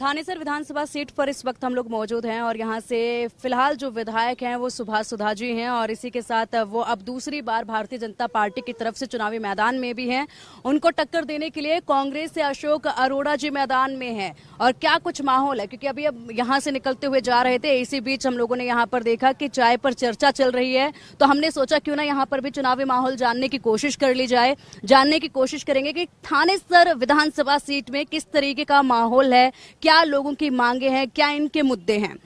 थानेसर विधानसभा seat पर इस वक्त हम लोग मौजूद हैं और यहाँ से फिलहाल जो विधायक हैं वो सुभाष सुधा जी हैं और इसी के साथ वो अब दूसरी बार भारतीय जनता पार्टी की तरफ से चुनावी मैदान में भी हैं उनको टक्कर देने के लिए कांग्रेस से अशोक अरोड़ा जी मैदान में हैं और क्या कुछ माहौल है क्योंकि अभी अब यहाँ से निकलते हुए जा रहे थे इसी बीच हम लोगों ने यहाँ पर देखा कि चाय पर चर्चा चल रही है तो हमने सोचा क्यों ना यहाँ पर भी चुनावी माहौल जानने की कोशिश कर ली जाए जानने की कोशिश करेंगे कि थानेसर विधानसभा सीट में किस तरीके का माहौल है क्या लोगों की मांगे हैं क्या इनके मुद्दे हैं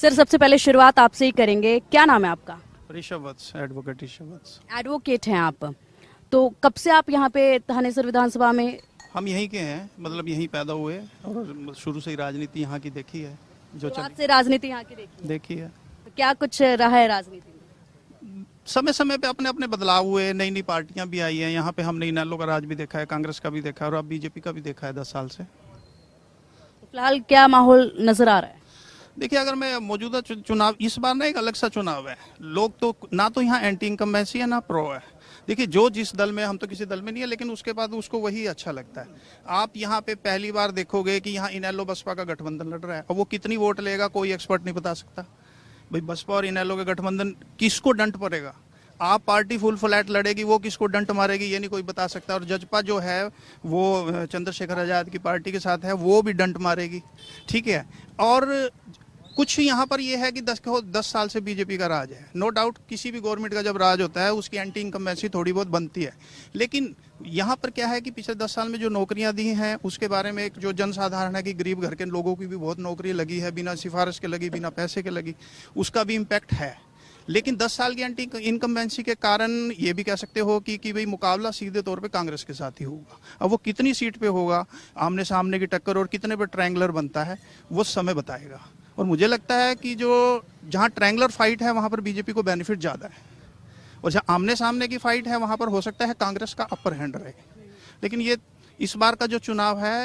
सर सबसे पहले शुरुआत आपसे ही करेंगे क्या नाम है आपका ऋषभ एडवोकेट ऋषभ एडवोकेट हैं आप तो कब से आप यहाँ पे थानेसर विधानसभा में हम यहीं के हैं मतलब यहीं पैदा हुए और शुरू से ही राजनीति यहाँ की देखी है जो से राजनीति यहाँ की देखी देखी है तो क्या कुछ रहा है राजनीति समय समय पे अपने अपने बदलाव हुए नई नई पार्टियां भी आई हैं यहाँ पे हमने इनेलो का राज भी देखा है कांग्रेस का भी देखा है और अब बीजेपी का भी देखा है दस साल से फिलहाल क्या माहौल नजर आ रहा है देखिए अगर मैं मौजूदा चुनाव इस बार ना एक अलग सा चुनाव है लोग तो ना तो यहाँ एंटी इनकम्बेंसी है ना प्रो है देखिए जो जिस दल में हम तो किसी दल में नहीं है लेकिन उसके बाद उसको वही अच्छा लगता है आप यहाँ पे पहली बार देखोगे कि यहाँ इनैलो बसपा का गठबंधन लड़ रहा है और वो कितनी वोट लेगा कोई एक्सपर्ट नहीं बता सकता भाई बसपा और इनैलो का गठबंधन किसको डंट पड़ेगा आप पार्टी फुल फ्लैट लड़ेगी वो किसको डंट मारेगी ये नहीं कोई बता सकता और जजपा जो है वो चंद्रशेखर आज़ाद की पार्टी के साथ है वो भी डंट मारेगी ठीक है और कुछ यहाँ पर यह है कि दस को दस साल से बीजेपी का राज है नो no डाउट किसी भी गवर्नमेंट का जब राज होता है उसकी एंटी इनकम्बेंसी थोड़ी बहुत बनती है लेकिन यहाँ पर क्या है कि पिछले दस साल में जो नौकरियाँ दी हैं उसके बारे में एक जो जनसाधारण है कि गरीब घर के लोगों की भी बहुत नौकरी लगी है बिना सिफारिश के लगी बिना पैसे के लगी उसका भी इम्पैक्ट है लेकिन 10 साल की एंटी इनकम्बेंसी के कारण ये भी कह सकते हो कि कि भाई मुकाबला सीधे तौर पे कांग्रेस के साथ ही होगा अब वो कितनी सीट पे होगा आमने सामने की टक्कर और कितने पे ट्रैंगलर बनता है वो समय बताएगा और मुझे लगता है कि जो जहाँ ट्रैंगलर फाइट है वहाँ पर बीजेपी को बेनिफिट ज़्यादा है और जहाँ आमने सामने की फाइट है वहाँ पर हो सकता है कांग्रेस का अपर हैंड रहे लेकिन ये इस बार का जो चुनाव है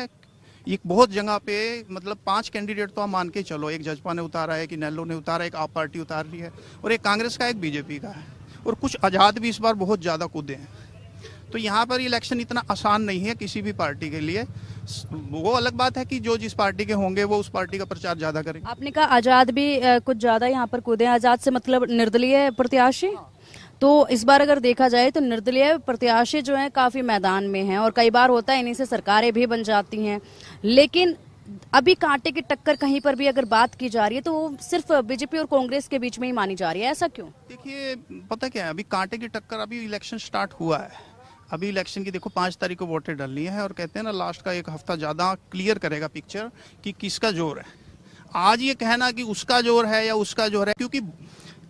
एक बहुत जगह पे मतलब पांच कैंडिडेट तो आप मान के चलो एक जजपा ने उतारा है कि नेहलो ने उतारा एक आप पार्टी उतार रही है और एक कांग्रेस का एक बीजेपी का है और कुछ आज़ाद भी इस बार बहुत ज़्यादा कूदे हैं तो यहाँ पर इलेक्शन इतना आसान नहीं है किसी भी पार्टी के लिए वो अलग बात है कि जो जिस पार्टी के होंगे वो उस पार्टी का प्रचार ज्यादा करेंगे आपने कहा आजाद भी कुछ ज्यादा यहाँ पर कूदे आजाद से मतलब निर्दलीय प्रत्याशी हाँ। तो इस बार अगर देखा जाए तो निर्दलीय प्रत्याशी जो हैं काफी मैदान में हैं और कई बार होता है इन्हीं से सरकारें भी बन जाती हैं लेकिन अभी कांटे की टक्कर कहीं पर भी अगर बात की जा रही है तो वो सिर्फ बीजेपी और कांग्रेस के बीच में ही मानी जा रही है ऐसा क्यों देखिए पता क्या है अभी कांटे की टक्कर अभी इलेक्शन स्टार्ट हुआ है अभी इलेक्शन की देखो पाँच तारीख को वोटें डलनी है और कहते हैं ना लास्ट का एक हफ्ता ज़्यादा क्लियर करेगा पिक्चर कि किसका जोर है आज ये कहना कि उसका जोर है या उसका जोर है क्योंकि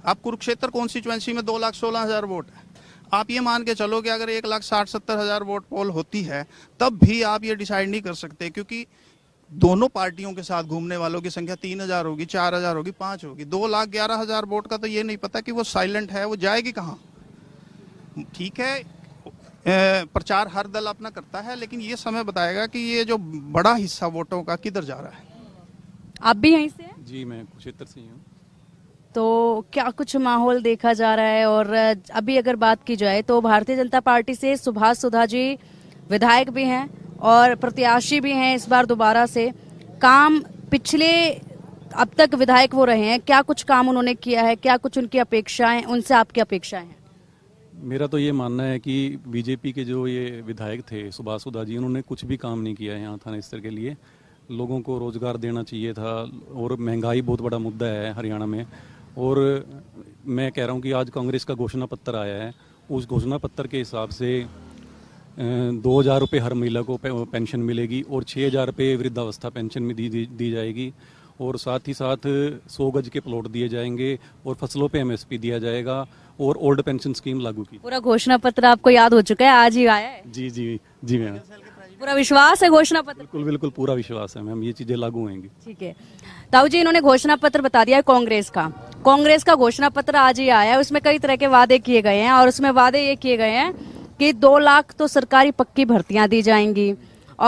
अब कुरुक्षेत्र कॉन्स्टिट्युएंसी में दो लाख सोलह हज़ार वोट है आप ये मान के चलो कि अगर एक लाख साठ सत्तर हज़ार वोट पोल होती है तब भी आप ये डिसाइड नहीं कर सकते क्योंकि दोनों पार्टियों के साथ घूमने वालों की संख्या तीन हज़ार होगी चार हज़ार होगी पांच होगी दो लाख ग्यारह हज़ार वोट का तो ये नहीं पता कि वो साइलेंट है वो जाएगी कहाँ ठीक है प्रचार हर दल अपना करता है लेकिन ये समय बताएगा कि ये जो बड़ा हिस्सा वोटों का किधर जा रहा है आप भी यहीं से जी मैं कुरुक्षेत्र से ही हूँ तो क्या कुछ माहौल देखा जा रहा है और अभी अगर बात की जाए तो भारतीय जनता पार्टी से सुभाष सुधा जी विधायक भी हैं और प्रत्याशी भी हैं इस बार दोबारा से काम पिछले अब तक विधायक वो रहे हैं क्या कुछ काम उन्होंने किया है क्या कुछ उनकी अपेक्षाएं उनसे आपकी अपेक्षाएं हैं मेरा तो ये मानना है कि बीजेपी के जो ये विधायक थे सुभाष सुधा जी उन्होंने कुछ भी काम नहीं किया है यहाँ थाना स्तर के लिए लोगों को रोजगार देना चाहिए था और महंगाई बहुत बड़ा मुद्दा है हरियाणा में और मैं कह रहा हूँ कि आज कांग्रेस का घोषणा पत्र आया है उस घोषणा पत्र के हिसाब से दो हज़ार रुपये हर महिला को पेंशन मिलेगी और छः हज़ार रुपये वृद्धावस्था पेंशन में दी दी जाएगी और साथ ही साथ सौ गज के प्लॉट दिए जाएंगे और फसलों पे एमएसपी दिया जाएगा और ओल्ड पेंशन स्कीम लागू की पूरा घोषणा पत्र आपको याद हो चुका है आज ही आया है जी जी जी मैम पूरा विश्वास है घोषणा पत्र बिल्कुल बिल्कुल पूरा विश्वास है मैम ये चीजें लागू होंगी ठीक है ताऊ जी इन्होंने घोषणा पत्र बता दिया है कांग्रेस का कांग्रेस का घोषणा पत्र आज ही आया है उसमें कई तरह के वादे किए गए हैं और उसमें वादे ये किए गए हैं कि दो लाख तो सरकारी पक्की भर्तियां दी जाएंगी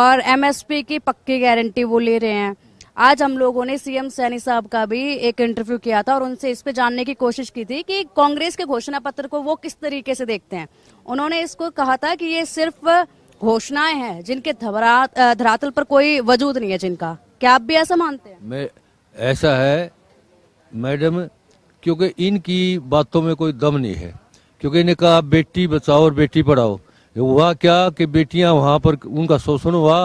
और एमएसपी की पक्की गारंटी वो ले रहे हैं आज हम लोगों ने सीएम सैनी साहब का भी एक इंटरव्यू किया था और उनसे इस पे जानने की कोशिश की थी कि कांग्रेस के घोषणा पत्र को वो किस तरीके से देखते हैं उन्होंने इसको कहा था कि ये सिर्फ घोषणाएं हैं जिनके धरातल पर कोई वजूद नहीं है जिनका क्या आप भी ऐसा मानते हैं मैं ऐसा है मैडम क्योंकि इनकी बातों में कोई दम नहीं है क्योंकि इन्हें कहा बेटी बचाओ और बेटी पढ़ाओ हुआ क्या कि बेटियां वहां पर उनका शोषण हुआ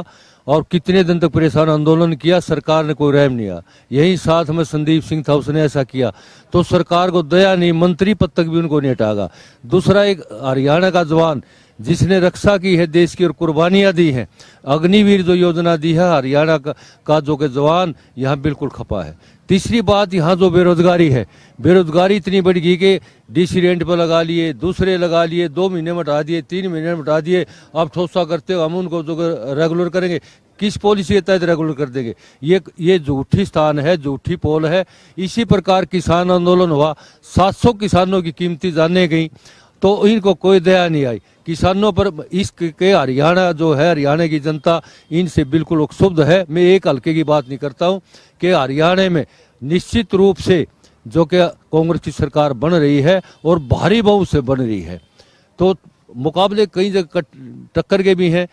और कितने दिन तक परेशान आंदोलन किया सरकार ने कोई रहम नहीं आया यही साथ में संदीप सिंह था उसने ऐसा किया तो सरकार को दया नहीं मंत्री पद तक भी उनको नहीं हटागा दूसरा एक हरियाणा का जवान जिसने रक्षा की है देश की और कुर्बानियाँ दी हैं अग्निवीर जो योजना दी है हरियाणा का, का जो के जवान यहाँ बिल्कुल खपा है तीसरी बात यहाँ जो बेरोजगारी है बेरोजगारी इतनी बढ़ गई कि डीसी रेंट पर लगा लिए दूसरे लगा लिए दो महीने में हटा दिए तीन महीने में हटा दिए आप ठोसा करते हो हम उनको जो रेगुलर करेंगे किस पॉलिसी के तहत रेगुलर कर देंगे ये ये झूठी स्थान है झूठी पोल है इसी प्रकार किसान आंदोलन हुआ 700 किसानों की कीमती जाने गई तो इनको कोई दया नहीं आई किसानों पर इस के हरियाणा जो है हरियाणा की जनता इनसे बिल्कुल उत्सुब्ध है मैं एक हल्के की बात नहीं करता हूँ कि हरियाणा में निश्चित रूप से जो कि कांग्रेस की सरकार बन रही है और भारी बहु से बन रही है तो मुकाबले कई जगह टक्कर के भी हैं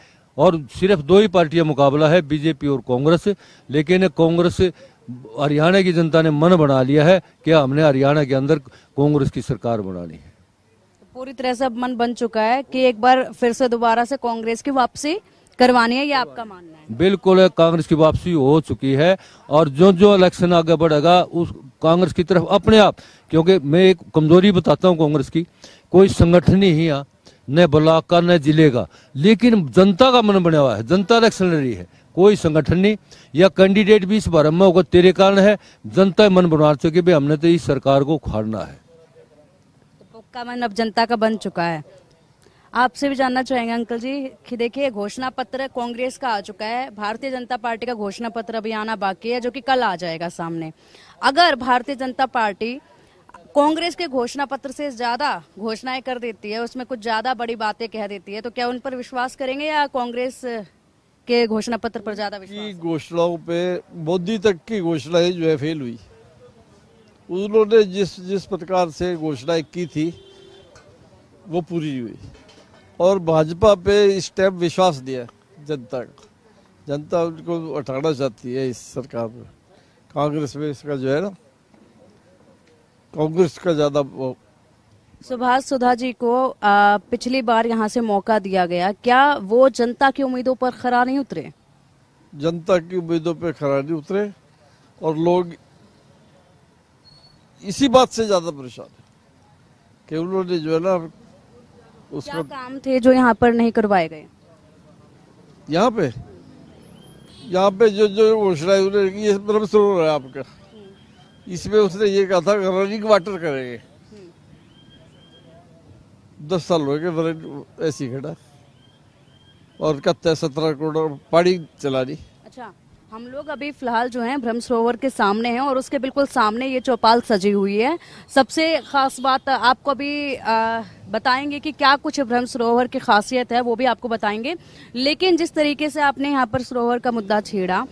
और सिर्फ दो ही पार्टियां मुकाबला है बीजेपी और कांग्रेस लेकिन कांग्रेस हरियाणा की जनता ने मन बना लिया है कि हमने हरियाणा के अंदर कांग्रेस की सरकार बनानी है पूरी तरह से अब मन बन चुका है कि एक बार फिर से दोबारा से कांग्रेस की वापसी करवानी है ये आपका मानना है बिल्कुल कांग्रेस की वापसी हो चुकी है और जो जो इलेक्शन आगे बढ़ेगा उस कांग्रेस की तरफ अपने आप क्योंकि मैं एक कमजोरी बताता हूँ कांग्रेस की कोई संगठन ही यहाँ न ब्लॉक का न जिले का लेकिन जनता का मन बना हुआ है जनता इलेक्शन लड़ रही है कोई संगठन नहीं या कैंडिडेट भी इस बारे में होगा तेरे कारण है जनता मन बना चुकी भाई हमने तो इस सरकार को उखाड़ना है का मन अब जनता का बन चुका है आपसे भी जानना चाहेंगे अंकल जी कि देखिए घोषणा पत्र कांग्रेस का आ चुका है भारतीय जनता पार्टी का घोषणा पत्र अभी आना बाकी है जो कि कल आ जाएगा सामने अगर भारतीय जनता पार्टी कांग्रेस के घोषणा पत्र से ज्यादा घोषणाएं कर देती है उसमें कुछ ज्यादा बड़ी बातें कह देती है तो क्या उन पर विश्वास करेंगे या कांग्रेस के घोषणा पत्र पर ज्यादा घोषणाओं पे मोदी तक की घोषणाएं जो है फेल हुई उन्होंने जिस जिस प्रकार से घोषणाएं की थी वो पूरी हुई और भाजपा पे इस टाइम विश्वास दिया जनता का जनता उनको हटाना चाहती है इस सरकार में कांग्रेस में इसका जो है ना कांग्रेस का ज़्यादा वो सुभाष सुधा जी को आ, पिछली बार यहाँ से मौका दिया गया क्या वो जनता की उम्मीदों पर खरा नहीं उतरे जनता की उम्मीदों पर खरा नहीं उतरे और लोग इसी बात से ज़्यादा परेशान है कि उन्होंने जो है ना उस क्या काम थे जो यहाँ पर नहीं करवाए गए यहाँ पे यहाँ पे जो जो घोषणा ये ब्रह्म सरोवर है आपका हम्म। इसमें उसने ये कहा था रनिंग वाटर करेंगे हम्म। दस साल हो गए ऐसी खड़ा और कत्ते सत्रह करोड़ पानी चला दी अच्छा हम लोग अभी फिलहाल जो है ब्रह्म सरोवर के सामने हैं और उसके बिल्कुल सामने ये चौपाल सजी हुई है सबसे खास बात आपको अभी बताएंगे कि क्या कुछ ब्रह्म सरोवर की खासियत है वो भी आपको बताएंगे लेकिन जिस तरीके से आपने यहाँ पर सरोवर का मुद्दा छेड़ा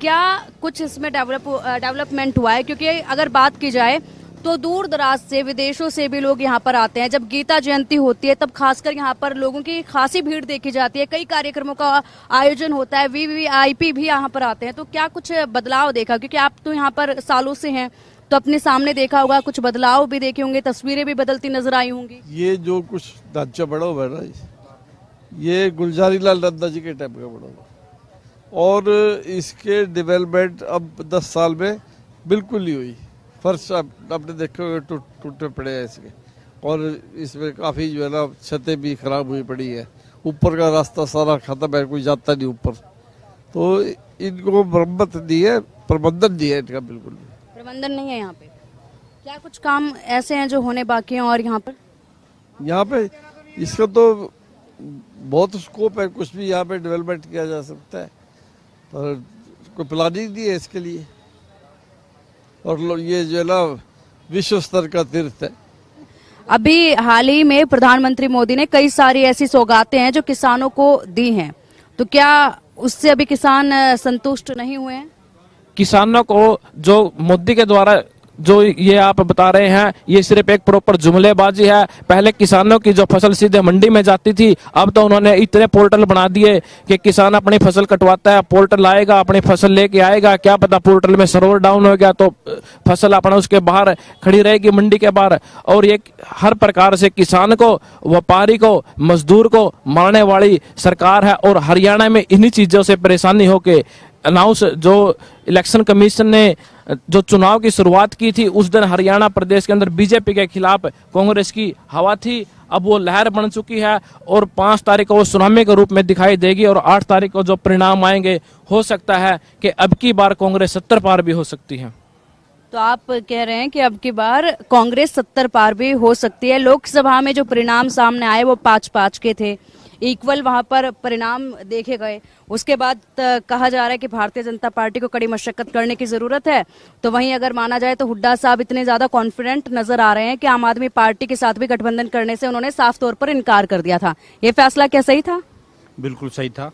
क्या कुछ इसमें डेवलप डेवलपमेंट हुआ है क्योंकि अगर बात की जाए तो दूर दराज से विदेशों से भी लोग यहाँ पर आते हैं जब गीता जयंती होती है तब खासकर यहाँ पर लोगों की खासी भीड़ देखी जाती है कई कार्यक्रमों का आयोजन होता है वीवीआईपी भी यहाँ पर आते हैं तो क्या कुछ बदलाव देखा क्योंकि आप तो यहाँ पर सालों से हैं तो अपने सामने देखा होगा कुछ बदलाव भी देखे होंगे तस्वीरें भी बदलती नजर आई होंगी ये जो कुछ ढांचा बड़ा हुआ है ये गुलजारी लाल नंदा जी के टाइप का बड़ा हुआ और इसके डिवेलपमेंट अब दस साल में बिल्कुल नहीं हुई फर्श आपने देखे हुए टूटे पड़े हैं इसके और इसमें काफ़ी जो है ना छतें भी खराब हुई पड़ी है ऊपर का रास्ता सारा खत्म है कोई जाता नहीं ऊपर तो इनको मरम्मत दी है प्रबंधन दी है इनका बिल्कुल प्रबंधन नहीं है यहाँ पे क्या कुछ काम ऐसे हैं जो होने बाकी हैं और यहाँ पर यहाँ पे इसका तो बहुत स्कोप है कुछ भी यहाँ पे डेवलपमेंट किया जा सकता है पर कोई प्लानिंग नहीं है इसके लिए और ये जो है ना विश्व स्तर का तीर्थ है अभी हाल ही में प्रधानमंत्री मोदी ने कई सारी ऐसी सौगातें हैं जो किसानों को दी हैं तो क्या उससे अभी किसान संतुष्ट नहीं हुए हैं किसानों को जो मोदी के द्वारा जो ये आप बता रहे हैं ये सिर्फ एक प्रॉपर जुमलेबाजी है पहले किसानों की जो फसल सीधे मंडी में जाती थी अब तो उन्होंने इतने पोर्टल बना दिए कि किसान अपनी फसल कटवाता है पोर्टल आएगा अपनी फसल लेके आएगा क्या पता पोर्टल में सर्वर डाउन हो गया तो फसल अपना उसके बाहर खड़ी रहेगी मंडी के बाहर और ये हर प्रकार से किसान को व्यापारी को मजदूर को मारने वाली सरकार है और हरियाणा में इन्हीं चीज़ों से परेशानी होके अनाउंस जो इलेक्शन कमीशन ने जो चुनाव की शुरुआत की थी उस दिन हरियाणा प्रदेश के अंदर बीजेपी के खिलाफ कांग्रेस की हवा थी अब वो लहर बन चुकी है और पाँच तारीख को वो सुनामी के रूप में दिखाई देगी और आठ तारीख को जो परिणाम आएंगे हो सकता है कि अब की बार कांग्रेस सत्तर पार भी हो सकती है तो आप कह रहे हैं कि अब की बार कांग्रेस सत्तर पार भी हो सकती है लोकसभा में जो परिणाम सामने आए वो पाँच पाँच के थे इक्वल वहाँ पर परिणाम देखे गए उसके बाद कहा जा रहा है कि भारतीय जनता पार्टी को कड़ी मशक्कत करने की ज़रूरत है तो वहीं अगर माना जाए तो हुड्डा साहब इतने ज़्यादा कॉन्फिडेंट नजर आ रहे हैं कि आम आदमी पार्टी के साथ भी गठबंधन करने से उन्होंने साफ तौर पर इनकार कर दिया था ये फैसला क्या सही था बिल्कुल सही था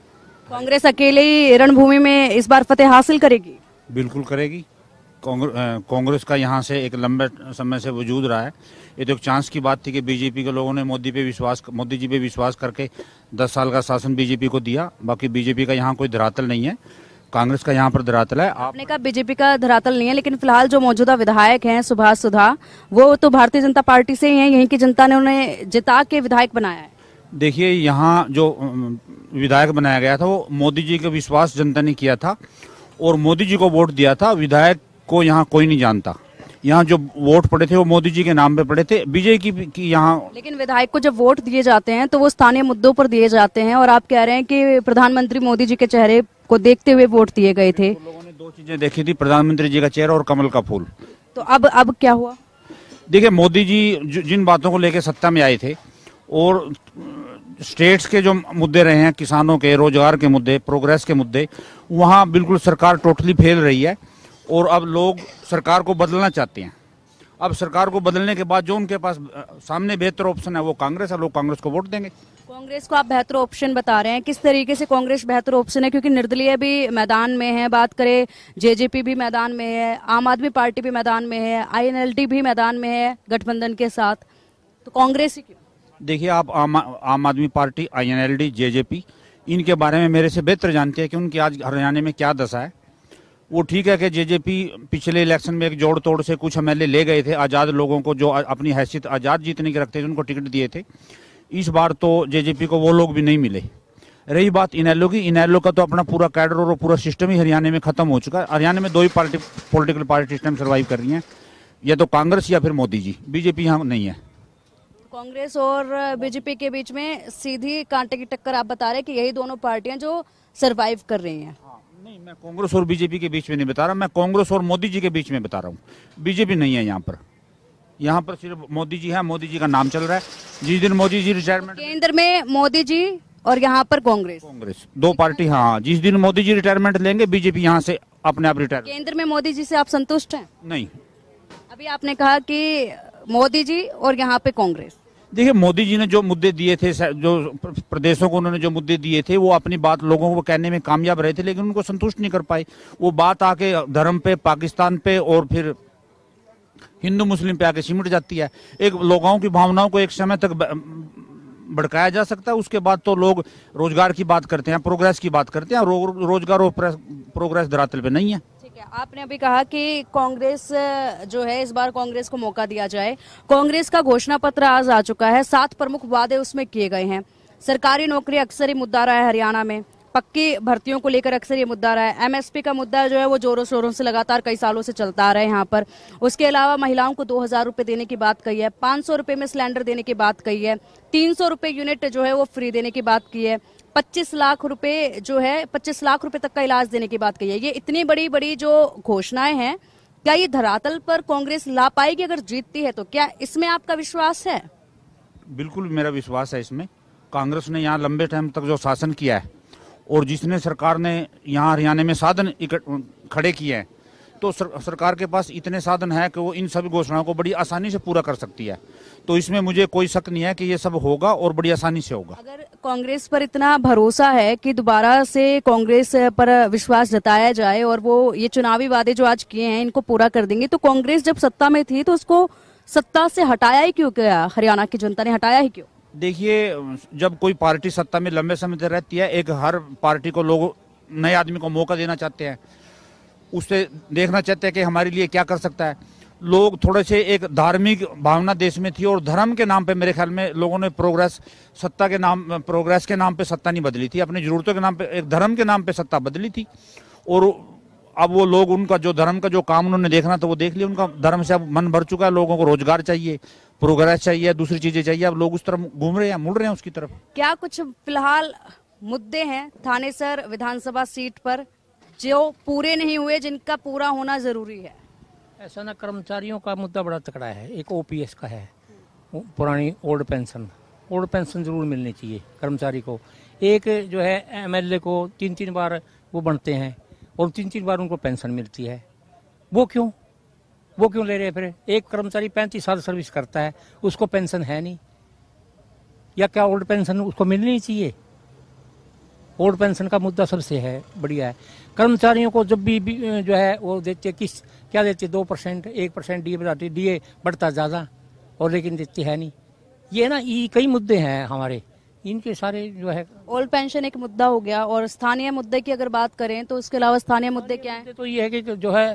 कांग्रेस अकेले ही रणभूमि में इस बार फतेह हासिल करेगी बिल्कुल करेगी कांग्रेस का यहाँ से एक लंबे समय से वजूद रहा है ये तो एक चांस की बात थी कि बीजेपी के लोगों ने मोदी पे विश्वास मोदी जी पे विश्वास करके 10 साल का शासन बीजेपी को दिया बाकी बीजेपी का यहाँ कोई धरातल नहीं है कांग्रेस का यहाँ पर धरातल है आपने कहा बीजेपी का धरातल नहीं है लेकिन फिलहाल जो मौजूदा विधायक हैं सुभाष सुधा वो तो भारतीय जनता पार्टी से ही हैं यहीं की जनता ने उन्हें जिता के विधायक बनाया है देखिए यहाँ जो विधायक बनाया गया था वो मोदी जी का विश्वास जनता ने किया था और मोदी जी को वोट दिया था विधायक को यहाँ कोई नहीं जानता यहाँ जो वोट पड़े थे वो मोदी जी के नाम पे पड़े थे विजय की, की यहाँ लेकिन विधायक को जब वोट दिए जाते हैं तो वो स्थानीय मुद्दों पर दिए जाते हैं और आप कह रहे हैं कि प्रधानमंत्री मोदी जी के चेहरे को देखते हुए वोट दिए गए थे लोगों ने दो चीजें देखी थी प्रधानमंत्री जी का चेहरा और कमल का फूल तो अब अब क्या हुआ देखिये मोदी जी जिन बातों को लेकर सत्ता में आए थे और स्टेट्स के जो मुद्दे रहे हैं किसानों के रोजगार के मुद्दे प्रोग्रेस के मुद्दे वहाँ बिल्कुल सरकार टोटली फेल रही है और अब लोग सरकार को बदलना चाहते हैं अब सरकार को बदलने के बाद जो उनके पास सामने बेहतर ऑप्शन है वो कांग्रेस है लोग कांग्रेस को वोट देंगे कांग्रेस को आप बेहतर ऑप्शन बता रहे हैं किस तरीके से कांग्रेस बेहतर ऑप्शन है क्योंकि निर्दलीय भी मैदान में है बात करें जेजेपी भी मैदान में है आम आदमी पार्टी भी मैदान में है आई भी मैदान में है गठबंधन के साथ तो कांग्रेस ही क्यों देखिए आप आम आम आदमी पार्टी आई जेजेपी इनके बारे में मेरे से बेहतर जानते हैं कि उनकी आज हरियाणा में क्या दशा है वो ठीक है कि जेजेपी पिछले इलेक्शन में एक जोड़ तोड़ से कुछ एमएलए ले गए थे आज़ाद लोगों को जो अपनी हैसियत आज़ाद जीतने के रखते थे उनको टिकट दिए थे इस बार तो जेजेपी को वो लोग भी नहीं मिले रही बात इनैलो की इनैलो का तो अपना पूरा कैडर और पूरा सिस्टम ही हरियाणा में खत्म हो चुका है हरियाणा में दो ही party political party system survive कर रही हैं या तो कांग्रेस या फिर मोदी जी बीजेपी यहाँ नहीं है कांग्रेस और बीजेपी के बीच में सीधी कांटे की टक्कर आप बता रहे हैं कि यही दोनों पार्टियां जो सरवाइव कर रही हैं मैं कांग्रेस और बीजेपी के बीच में नहीं बता रहा मैं कांग्रेस और मोदी जी के बीच में बता रहा हूँ बीजेपी नहीं है यहाँ पर यहाँ पर सिर्फ मोदी जी है मोदी जी का नाम चल रहा है जिस दिन मोदी जी रिटायरमेंट केंद्र में मोदी जी और यहाँ पर कांग्रेस कांग्रेस दो पार्टी हाँ जिस दिन मोदी जी रिटायरमेंट लेंगे बीजेपी यहाँ से अपने आप रिटायर केंद्र में मोदी जी से आप संतुष्ट हैं नहीं अभी आपने कहा कि मोदी जी और यहाँ पे कांग्रेस देखिए मोदी जी ने जो मुद्दे दिए थे जो प्रदेशों को उन्होंने जो मुद्दे दिए थे वो अपनी बात लोगों को कहने में कामयाब रहे थे लेकिन उनको संतुष्ट नहीं कर पाए वो बात आके धर्म पे पाकिस्तान पे और फिर हिंदू मुस्लिम पे आके सिमट जाती है एक लोगों की भावनाओं को एक समय तक भड़काया जा सकता है उसके बाद तो लोग रोजगार की बात करते हैं प्रोग्रेस की बात करते हैं रो, रोजगार और प्रोग्रेस धरातल पर नहीं है आपने अभी कहा कि कांग्रेस जो है इस बार कांग्रेस को मौका दिया जाए कांग्रेस का घोषणा पत्र आज आ चुका है सात प्रमुख वादे उसमें किए गए हैं सरकारी नौकरी अक्सर ही मुद्दा रहा है हरियाणा में पक्की भर्तियों को लेकर अक्सर ये मुद्दा रहा है एमएसपी का मुद्दा जो है वो जोरों शोरों से लगातार कई सालों से चलता आ रहा है यहाँ पर उसके अलावा महिलाओं को दो हजार रुपये देने की बात कही है पाँच सौ रुपये में सिलेंडर देने की बात कही है तीन सौ रुपये यूनिट जो है वो फ्री देने की बात की है पच्चीस लाख रुपए जो है पच्चीस लाख रुपए तक का इलाज देने की बात कही है ये इतनी बड़ी बड़ी जो घोषणाएं हैं क्या ये धरातल पर कांग्रेस ला पाएगी अगर जीतती है तो क्या इसमें आपका विश्वास है बिल्कुल मेरा विश्वास है इसमें कांग्रेस ने यहाँ लंबे टाइम तक जो शासन किया है और जिसने सरकार ने यहाँ हरियाणा में साधन खड़े किए हैं तो सर, सरकार के पास इतने साधन हैं कि वो इन सभी घोषणाओं को बड़ी आसानी से पूरा कर सकती है तो इसमें मुझे कोई शक नहीं है कि ये सब होगा और बड़ी आसानी से होगा अगर कांग्रेस पर इतना भरोसा है कि दोबारा से कांग्रेस पर विश्वास जताया जाए और वो ये चुनावी वादे जो आज किए हैं इनको पूरा कर देंगे तो कांग्रेस जब सत्ता में थी तो उसको सत्ता से हटाया ही क्यों क्या हरियाणा की जनता ने हटाया ही क्यों देखिए जब कोई पार्टी सत्ता में लंबे समय से रहती है एक हर पार्टी को लोग नए आदमी को मौका देना चाहते हैं उससे देखना चाहते हैं कि हमारे लिए क्या कर सकता है लोग थोड़े से एक धार्मिक भावना देश में थी और धर्म के नाम पे मेरे ख्याल में लोगों ने प्रोग्रेस सत्ता के नाम प्रोग्रेस के नाम पे सत्ता नहीं बदली थी अपनी ज़रूरतों के नाम पे एक धर्म के नाम पे सत्ता बदली थी और अब वो लोग उनका जो धर्म का जो काम उन्होंने देखना था वो देख लिया उनका धर्म से अब मन भर चुका है लोगों को रोजगार चाहिए प्रोग्रेस चाहिए दूसरी चीज़ें चाहिए अब लोग उस तरफ घूम रहे हैं मुड़ रहे हैं उसकी तरफ क्या कुछ फिलहाल मुद्दे हैं थानेसर विधानसभा सीट पर जो पूरे नहीं हुए जिनका पूरा होना ज़रूरी है ऐसा ना कर्मचारियों का मुद्दा बड़ा तकड़ा है एक ओपीएस का है पुरानी ओल्ड पेंशन ओल्ड पेंशन जरूर मिलनी चाहिए कर्मचारी को एक जो है एमएलए को तीन तीन बार वो बनते हैं और तीन तीन बार उनको पेंशन मिलती है वो क्यों वो क्यों ले रहे हैं फिर एक कर्मचारी पैंतीस साल सर्विस करता है उसको पेंशन है नहीं या क्या ओल्ड पेंशन उसको मिलनी चाहिए ओल्ड पेंशन का मुद्दा सबसे है बढ़िया है कर्मचारियों को जब भी, भी जो है वो देते किस क्या देते दो परसेंट एक परसेंट डी ए बढ़ाती डी बढ़ता ज़्यादा और लेकिन देते है नहीं ये ना ये कई मुद्दे हैं हमारे इनके सारे जो है ओल्ड पेंशन एक मुद्दा हो गया और स्थानीय मुद्दे की अगर बात करें तो उसके अलावा स्थानीय मुद्दे क्या है तो ये है कि जो है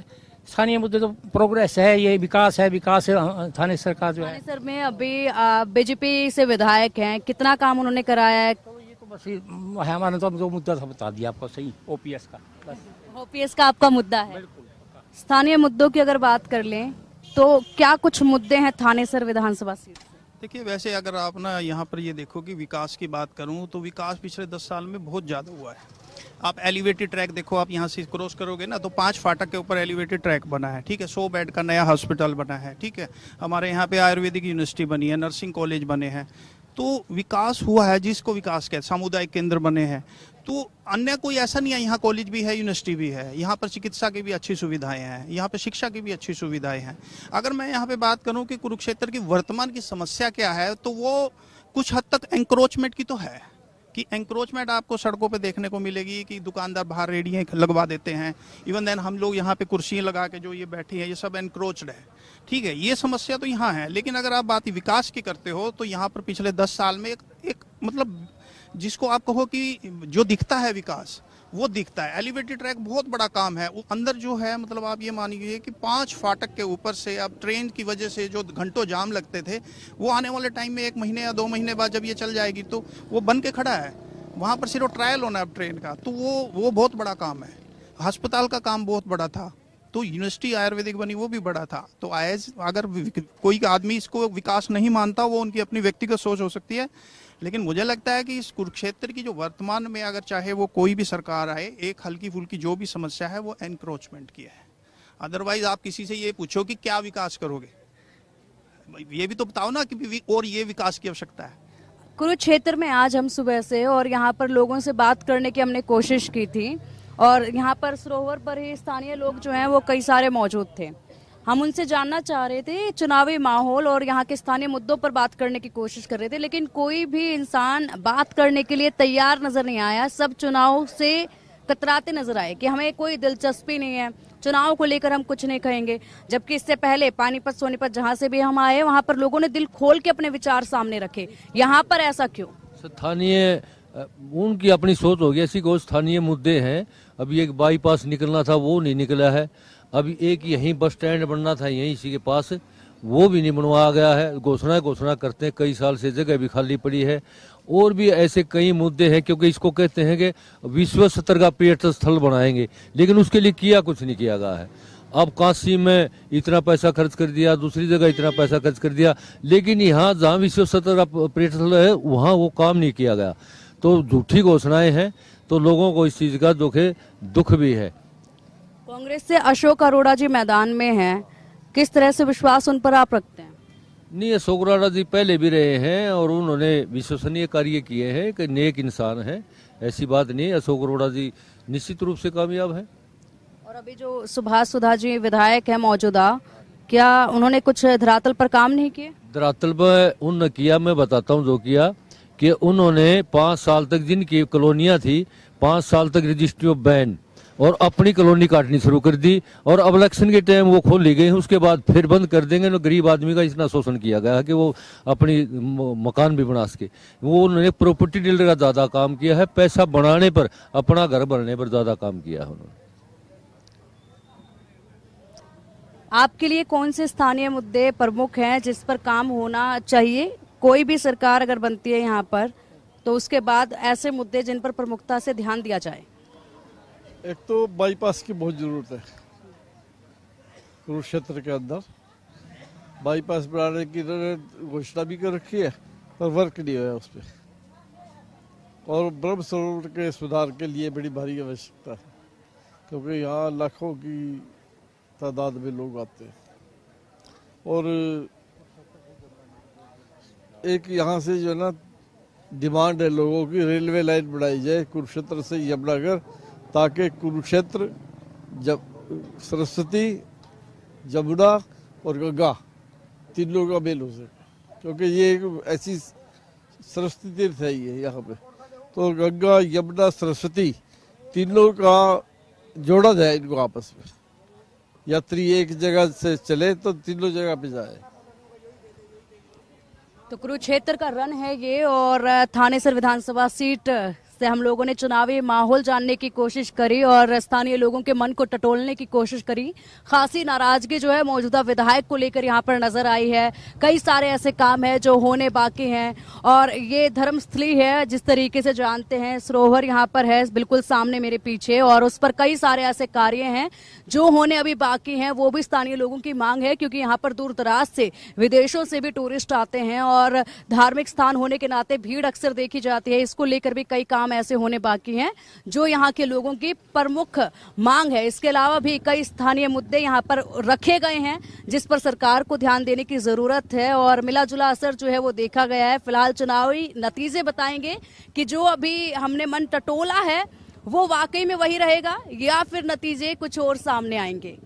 स्थानीय मुद्दे तो प्रोग्रेस है ये विकास है विकास है थाने सरकार जो है सर में अभी बीजेपी से विधायक हैं कितना काम उन्होंने कराया है बस हमारे तो जो मुद्दा था बता दिया आपको सही ओपीएस का ओपीएस का आपका मुद्दा है स्थानीय मुद्दों की अगर बात कर लें तो क्या कुछ मुद्दे हैं थानेसर विधानसभा सीट देखिए वैसे अगर आप ना यहाँ पर ये देखो कि विकास की बात करूँ तो विकास पिछले दस साल में बहुत ज़्यादा हुआ है आप एलिवेटेड ट्रैक देखो आप यहाँ से क्रॉस करोगे ना तो पांच फाटक के ऊपर एलिवेटेड ट्रैक बना है ठीक है सौ बेड का नया हॉस्पिटल बना है ठीक है हमारे यहाँ पे आयुर्वेदिक यूनिवर्सिटी बनी है नर्सिंग कॉलेज बने हैं तो विकास हुआ है जिसको विकास कहते सामुदायिक केंद्र बने हैं तो अन्य कोई ऐसा नहीं है यहाँ कॉलेज भी है यूनिवर्सिटी भी है यहाँ पर चिकित्सा की भी अच्छी सुविधाएं हैं यहाँ पर शिक्षा की भी अच्छी सुविधाएं हैं अगर मैं यहाँ पे बात करूँ कि कुरुक्षेत्र की वर्तमान की समस्या क्या है तो वो कुछ हद तक एंक्रोचमेंट की तो है कि एंक्रोचमेंट आपको सड़कों पे देखने को मिलेगी कि दुकानदार बाहर रेडिये लगवा देते हैं इवन देन हम लोग यहाँ पे कुर्सियाँ लगा के जो ये बैठी हैं ये सब एनक्रोच्ड है ठीक है ये समस्या तो यहाँ है लेकिन अगर आप बात विकास की करते हो तो यहाँ पर पिछले दस साल में एक, एक मतलब जिसको आप कहो कि जो दिखता है विकास वो दिखता है एलिवेटेड ट्रैक बहुत बड़ा काम है अंदर जो है मतलब आप ये मानिए कि पांच फाटक के ऊपर से अब ट्रेन की वजह से जो घंटों जाम लगते थे वो आने वाले टाइम में एक महीने या दो महीने बाद जब ये चल जाएगी तो वो बन के खड़ा है वहाँ पर सिर्फ ट्रायल होना है अब ट्रेन का तो वो वो बहुत बड़ा काम है अस्पताल का काम बहुत बड़ा था तो यूनिवर्सिटी आयुर्वेदिक बनी वो भी बड़ा था तो आयज अगर कोई आदमी इसको विकास नहीं मानता वो उनकी अपनी व्यक्तिगत सोच हो सकती है लेकिन मुझे लगता है कि इस कुरुक्षेत्र की जो वर्तमान में अगर चाहे वो कोई भी सरकार आए एक हल्की फुल्की जो भी समस्या है वो एनक्रोचमेंट की है अदरवाइज आप किसी से ये पूछो कि क्या विकास करोगे ये भी तो बताओ ना कि और ये विकास की आवश्यकता है कुरुक्षेत्र में आज हम सुबह से और यहाँ पर लोगों से बात करने की हमने कोशिश की थी और यहाँ पर सरोवर पर ही स्थानीय लोग जो हैं वो कई सारे मौजूद थे हम उनसे जानना चाह रहे थे चुनावी माहौल और यहाँ के स्थानीय मुद्दों पर बात करने की कोशिश कर रहे थे लेकिन कोई भी इंसान बात करने के लिए तैयार नजर नहीं आया सब चुनाव से कतराते नजर आए कि हमें कोई दिलचस्पी नहीं है चुनाव को लेकर हम कुछ नहीं कहेंगे जबकि इससे पहले पानीपत सोनीपत जहाँ से भी हम आए वहाँ पर लोगों ने दिल खोल के अपने विचार सामने रखे यहाँ पर ऐसा क्यों स्थानीय उनकी अपनी सोच होगी ऐसी कोई स्थानीय मुद्दे हैं अभी एक बाईपास निकलना था वो नहीं निकला है अब एक यहीं बस स्टैंड बनना था यहीं इसी के पास वो भी नहीं बनवाया गया है घोषणा घोषणा करते हैं कई साल से जगह भी खाली पड़ी है और भी ऐसे कई मुद्दे हैं क्योंकि इसको कहते हैं कि विश्व स्तर का पर्यटन स्थल बनाएंगे लेकिन उसके लिए किया कुछ नहीं किया गया है अब काशी में इतना पैसा खर्च कर दिया दूसरी जगह इतना पैसा खर्च कर दिया लेकिन यहाँ जहाँ विश्व स्तर का पर्यटन स्थल है वहाँ वो काम नहीं किया गया तो झूठी घोषणाएँ हैं तो लोगों को इस चीज़ का जो दुख भी है कांग्रेस से अशोक अरोड़ा जी मैदान में हैं किस तरह से विश्वास उन पर आप रखते हैं नहीं अशोक अरोड़ा जी पहले भी रहे हैं और उन्होंने विश्वसनीय कार्य किए हैं कि नेक इंसान है ऐसी बात नहीं अशोक अरोड़ा जी निश्चित रूप से कामयाब है और अभी जो सुभाष सुधा जी विधायक है मौजूदा क्या उन्होंने कुछ धरातल पर काम नहीं किए धरातल पर उन किया मैं बताता हूँ जो किया कि उन्होंने पाँच साल तक जिनकी कॉलोनियाँ थी पाँच साल तक रजिस्ट्री ऑफ बैन और अपनी कॉलोनी काटनी शुरू कर दी और अब इलेक्शन के टाइम वो खोली गई है उसके बाद फिर बंद कर देंगे ना गरीब आदमी का इतना शोषण किया गया है कि वो अपनी मकान भी बना सके वो उन्होंने प्रॉपर्टी डीलर का ज़्यादा काम किया है पैसा बनाने पर अपना घर बनने पर ज़्यादा काम किया है उन्होंने आपके लिए कौन से स्थानीय मुद्दे प्रमुख हैं जिस पर काम होना चाहिए कोई भी सरकार अगर बनती है यहाँ पर तो उसके बाद ऐसे मुद्दे जिन पर प्रमुखता से ध्यान दिया जाए एक तो बाईपास की बहुत ज़रूरत है कुरुक्षेत्र के अंदर बाईपास बनाने की इन्होंने घोषणा भी कर रखी है पर वर्क नहीं हुआ उस पर और ब्रह्म सरोवर के सुधार के लिए बड़ी भारी आवश्यकता है क्योंकि यहाँ लाखों की तादाद में लोग आते हैं और एक यहाँ से जो है ना डिमांड है लोगों की रेलवे लाइन बढ़ाई जाए कुरुक्षेत्र से यमुनागर ताकि कुरुक्षेत्र जब सरस्वती जमुना और गंगा तीनों का मेल हो सके क्योंकि ये एक ऐसी सरस्वती तीर्थ है ये यहाँ पे तो गंगा यमुना सरस्वती तीनों का जोड़ा जाए इनको आपस में यात्री एक जगह से चले तो तीनों जगह पे जाए तो कुरुक्षेत्र का रन है ये और थानेसर विधानसभा सीट से हम लोगों ने चुनावी माहौल जानने की कोशिश करी और स्थानीय लोगों के मन को टटोलने की कोशिश करी खासी नाराजगी जो है मौजूदा विधायक को लेकर यहाँ पर नजर आई है कई सारे ऐसे काम है जो होने बाकी हैं और ये धर्मस्थली है जिस तरीके से जानते हैं सरोवर यहाँ पर है बिल्कुल सामने मेरे पीछे और उस पर कई सारे ऐसे कार्य है जो होने अभी बाकी है वो भी स्थानीय लोगों की मांग है क्योंकि यहाँ पर दूर दराज से विदेशों से भी टूरिस्ट आते हैं और धार्मिक स्थान होने के नाते भीड़ अक्सर देखी जाती है इसको लेकर भी कई काम काम ऐसे होने बाकी हैं जो यहाँ के लोगों की प्रमुख मांग है इसके अलावा भी कई स्थानीय मुद्दे यहाँ पर रखे गए हैं जिस पर सरकार को ध्यान देने की जरूरत है और मिला जुला असर जो है वो देखा गया है फिलहाल चुनावी नतीजे बताएंगे कि जो अभी हमने मन टटोला है वो वाकई में वही रहेगा या फिर नतीजे कुछ और सामने आएंगे